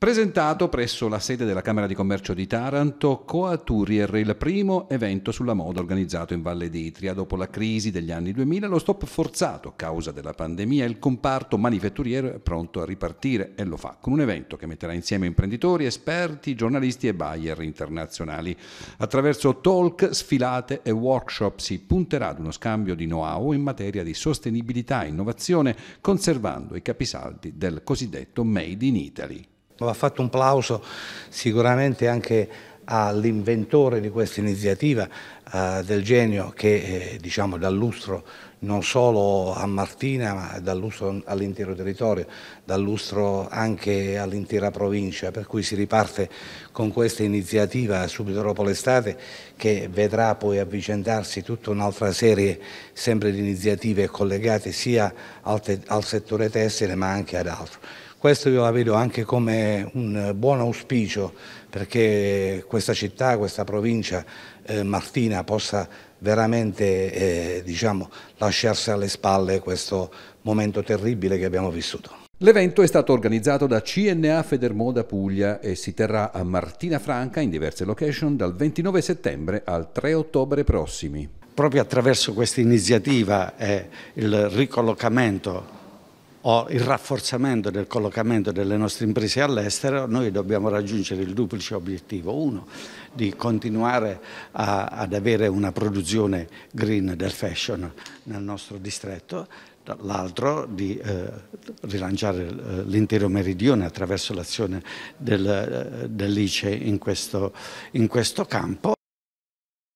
presentato presso la sede della Camera di Commercio di Taranto Coaturier, il primo evento sulla moda organizzato in Valle d'Itria. Dopo la crisi degli anni 2000, lo stop forzato a causa della pandemia, il comparto manifatturiero è pronto a ripartire e lo fa con un evento che metterà insieme imprenditori, esperti, giornalisti e buyer internazionali. Attraverso talk, sfilate e workshop si punterà ad uno scambio di know-how in materia di sostenibilità e innovazione, conservando i capisaldi del cosiddetto Made in Italy. Va fatto un plauso sicuramente anche all'inventore di questa iniziativa eh, del genio che eh, diciamo, dà lustro non solo a Martina ma dà lustro all'intero territorio, dà lustro anche all'intera provincia per cui si riparte con questa iniziativa subito dopo l'estate che vedrà poi avvicendarsi tutta un'altra serie sempre di iniziative collegate sia al, al settore tessile ma anche ad altro. Questo io la vedo anche come un buon auspicio perché questa città, questa provincia eh, martina possa veramente eh, diciamo, lasciarsi alle spalle questo momento terribile che abbiamo vissuto. L'evento è stato organizzato da CNA Federmoda Puglia e si terrà a Martina Franca in diverse location dal 29 settembre al 3 ottobre prossimi. Proprio attraverso questa iniziativa e il ricollocamento o il rafforzamento del collocamento delle nostre imprese all'estero, noi dobbiamo raggiungere il duplice obiettivo. Uno, di continuare a, ad avere una produzione green del fashion nel nostro distretto, l'altro di eh, rilanciare eh, l'intero meridione attraverso l'azione del, eh, dell'ICE in in questo campo.